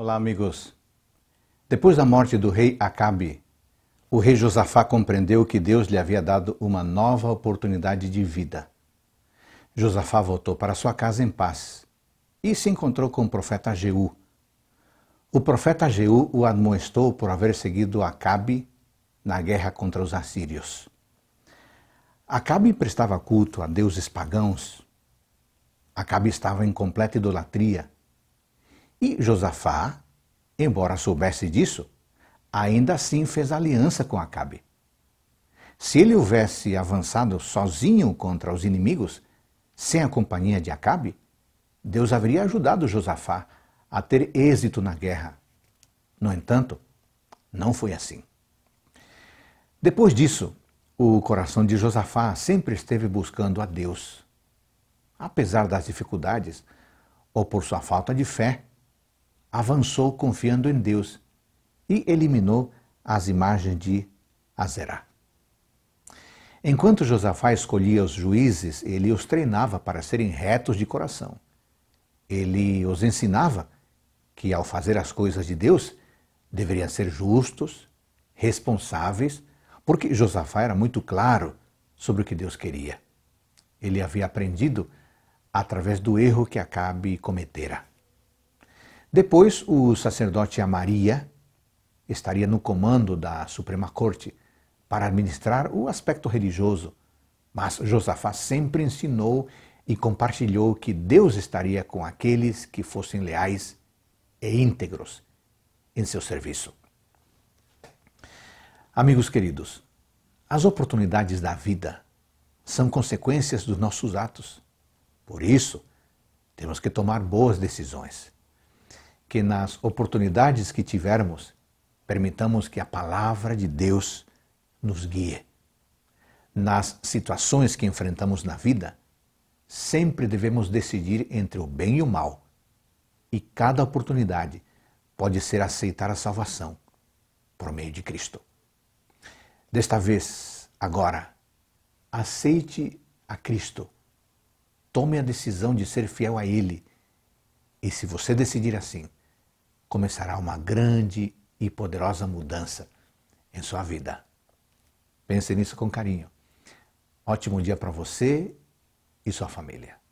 Olá, amigos. Depois da morte do rei Acabe, o rei Josafá compreendeu que Deus lhe havia dado uma nova oportunidade de vida. Josafá voltou para sua casa em paz e se encontrou com o profeta Jeú. O profeta Jeú o admoestou por haver seguido Acabe na guerra contra os assírios. Acabe prestava culto a deuses pagãos. Acabe estava em completa idolatria e Josafá, embora soubesse disso, ainda assim fez aliança com Acabe. Se ele houvesse avançado sozinho contra os inimigos, sem a companhia de Acabe, Deus haveria ajudado Josafá a ter êxito na guerra. No entanto, não foi assim. Depois disso, o coração de Josafá sempre esteve buscando a Deus. Apesar das dificuldades, ou por sua falta de fé, avançou confiando em Deus e eliminou as imagens de Azerá. Enquanto Josafá escolhia os juízes, ele os treinava para serem retos de coração. Ele os ensinava que, ao fazer as coisas de Deus, deveriam ser justos, responsáveis, porque Josafá era muito claro sobre o que Deus queria. Ele havia aprendido através do erro que Acabe cometera. Depois, o sacerdote Amaria estaria no comando da Suprema Corte para administrar o aspecto religioso, mas Josafá sempre ensinou e compartilhou que Deus estaria com aqueles que fossem leais e íntegros em seu serviço. Amigos queridos, as oportunidades da vida são consequências dos nossos atos. Por isso, temos que tomar boas decisões que nas oportunidades que tivermos, permitamos que a palavra de Deus nos guie. Nas situações que enfrentamos na vida, sempre devemos decidir entre o bem e o mal. E cada oportunidade pode ser aceitar a salvação por meio de Cristo. Desta vez, agora, aceite a Cristo. Tome a decisão de ser fiel a Ele. E se você decidir assim, começará uma grande e poderosa mudança em sua vida. Pense nisso com carinho. Ótimo dia para você e sua família.